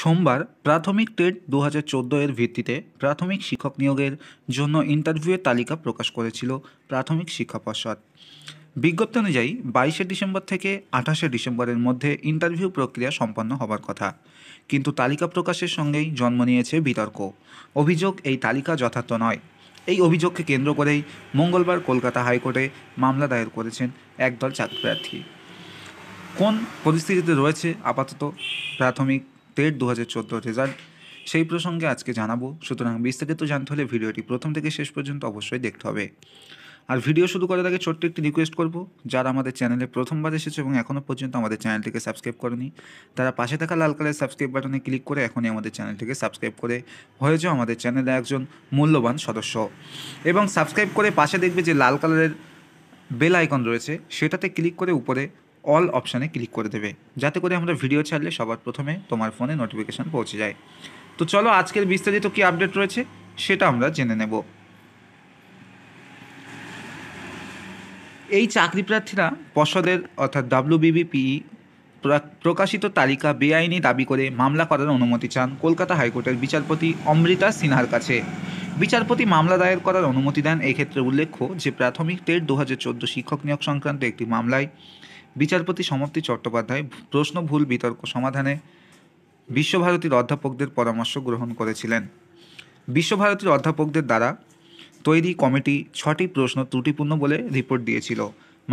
সোমবার প্রাথমিক টেট দু হাজার এর ভিত্তিতে প্রাথমিক শিক্ষক নিয়োগের জন্য ইন্টারভিউয়ের তালিকা প্রকাশ করেছিল প্রাথমিক শিক্ষা পর্ষদ বিজ্ঞপ্তি অনুযায়ী বাইশে ডিসেম্বর থেকে আঠাশে ডিসেম্বরের মধ্যে ইন্টারভিউ প্রক্রিয়া সম্পন্ন হবার কথা কিন্তু তালিকা প্রকাশের সঙ্গেই জন্ম নিয়েছে বিতর্ক অভিযোগ এই তালিকা যথার্থ নয় এই অভিযোগকে কেন্দ্র করেই মঙ্গলবার কলকাতা হাইকোর্টে মামলা দায়ের করেছেন একদল চাকরি প্রার্থী কোন পরিস্থিতিতে রয়েছে আপাতত প্রাথমিক টেট দু হাজার চোদ্দোর রেজাল্ট সেই প্রসঙ্গে আজকে জানাবো সুতরাং বিস্তারিত জানতে হলে ভিডিওটি প্রথম থেকে শেষ পর্যন্ত অবশ্যই দেখতে হবে আর ভিডিও শুরু করার আগে ছোট্ট একটি রিকোয়েস্ট করব যারা আমাদের চ্যানেলে প্রথমবার এসেছে এবং এখনও পর্যন্ত আমাদের চ্যানেলটিকে সাবস্ক্রাইব করেনি তারা পাশে থাকা লাল কালারের সাবস্ক্রাইব বাটনে ক্লিক করে এখনই আমাদের চ্যানেলটিকে সাবস্ক্রাইব করে হয়ে যাও আমাদের চ্যানেলে একজন মূল্যবান সদস্য এবং সাবস্ক্রাইব করে পাশে দেখবে যে লাল কালারের বেল আইকন রয়েছে সেটাতে ক্লিক করে উপরে অল অপশানে ক্লিক করে দেবে যাতে করে আমরা ভিডিও ছাড়লে সবার প্রথমে তোমার ফোনে নোটিফিকেশান পৌঁছে যায় তো চলো আজকের বিস্তারিত কী আপডেট রয়েছে সেটা আমরা জেনে নেব এই চাকরি প্রার্থীরা পর্ষদের অর্থাৎ ডাব্লিউবিবিপিই e প্রকাশিত তালিকা বেআইনি দাবি করে মামলা করার অনুমতি চান কলকাতা হাইকোর্টের বিচারপতি অমৃতা সিনহার কাছে বিচারপতি মামলা দায়ের করার অনুমতি দেন এক্ষেত্রে উল্লেখ্য যে প্রাথমিক টেট দু হাজার শিক্ষক নিয়োগ সংক্রান্ত একটি মামলায় বিচারপতি সমাপ্তি চট্টোপাধ্যায় প্রশ্ন ভুল বিতর্ক সমাধানে বিশ্বভারতীর অধ্যাপকদের পরামর্শ গ্রহণ করেছিলেন বিশ্বভারতীর অধ্যাপকদের দ্বারা তৈরি কমিটি ছটি প্রশ্ন ত্রুটিপূর্ণ বলে রিপোর্ট দিয়েছিল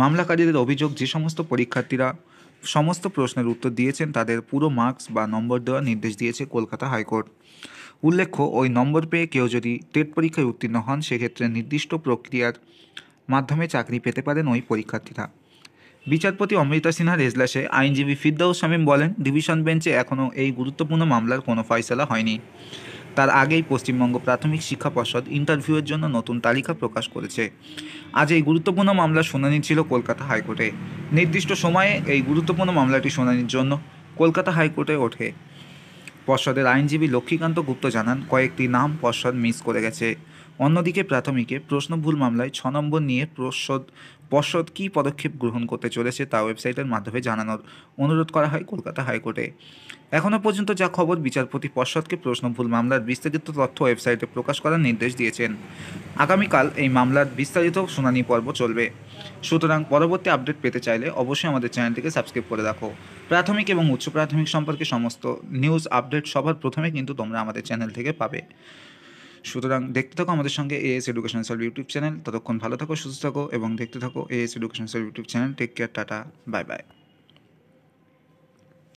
মামলাকারীদের অভিযোগ যে সমস্ত পরীক্ষার্থীরা সমস্ত প্রশ্নের উত্তর দিয়েছেন তাদের পুরো মার্কস বা নম্বর দেওয়ার নির্দেশ দিয়েছে কলকাতা হাইকোর্ট উল্লেখ্য ওই নম্বর পেয়ে কেউ যদি টেট পরীক্ষায় উত্তীর্ণ হন সেক্ষেত্রে নির্দিষ্ট প্রক্রিয়ার মাধ্যমে চাকরি পেতে পারেন ওই পরীক্ষার্থীরা বিচারপতি অমৃতা সিনহার এজলাসে আইনজীবী ফিরদাউস শামীম বলেন ডিভিশন বেঞ্চে এখনও এই গুরুত্বপূর্ণ মামলার কোনো ফয়সলা হয়নি তার আগেই পশ্চিমবঙ্গ প্রাথমিক শিক্ষা পর্ষদ ইন্টারভিউয়ের জন্য নতুন তালিকা প্রকাশ করেছে আজ এই গুরুত্বপূর্ণ মামলার শুনানি ছিল কলকাতা হাইকোর্টে নির্দিষ্ট সময়ে এই গুরুত্বপূর্ণ মামলাটি শুনানির জন্য কলকাতা হাইকোর্টে ওঠে পর্ষদের আইনজীবী লক্ষ্মীকান্ত গুপ্ত জানান কয়েকটি নাম পর্ষদ মিস করে গেছে অন্যদিকে প্রাথমিকে প্রশ্ন ভুল মামলায় ছ নম্বর নিয়ে পর্ষদ পর্ষদ কী পদক্ষেপ গ্রহণ করতে চলেছে তা ওয়েবসাইটের মাধ্যমে জানানোর অনুরোধ করা হয় কলকাতা হাইকোর্টে এখনও পর্যন্ত যা খবর বিচারপতি পর্ষদকে প্রশ্নভুল মামলার বিস্তারিত তথ্য ওয়েবসাইটে প্রকাশ করার নির্দেশ দিয়েছেন আগামীকাল এই মামলার বিস্তারিত শুনানি পর্ব চলবে সুতরাং পরবর্তী আপডেট পেতে চাইলে অবশ্যই আমাদের চ্যানেলটিকে সাবস্ক্রাইব করে রাখো প্রাথমিক এবং উচ্চ প্রাথমিক সম্পর্কে সমস্ত নিউজ আপডেট সবার প্রথমে কিন্তু তোমরা আমাদের চ্যানেল থেকে পাবে সুতরাং দেখতে থাকো আমাদের সঙ্গে AS education cell YouTube channel ততক্ষণ ভালো থাকো সুস্থ থাকো এবং দেখতে থাকো AS education cell YouTube channel take care টাটা বাই বাই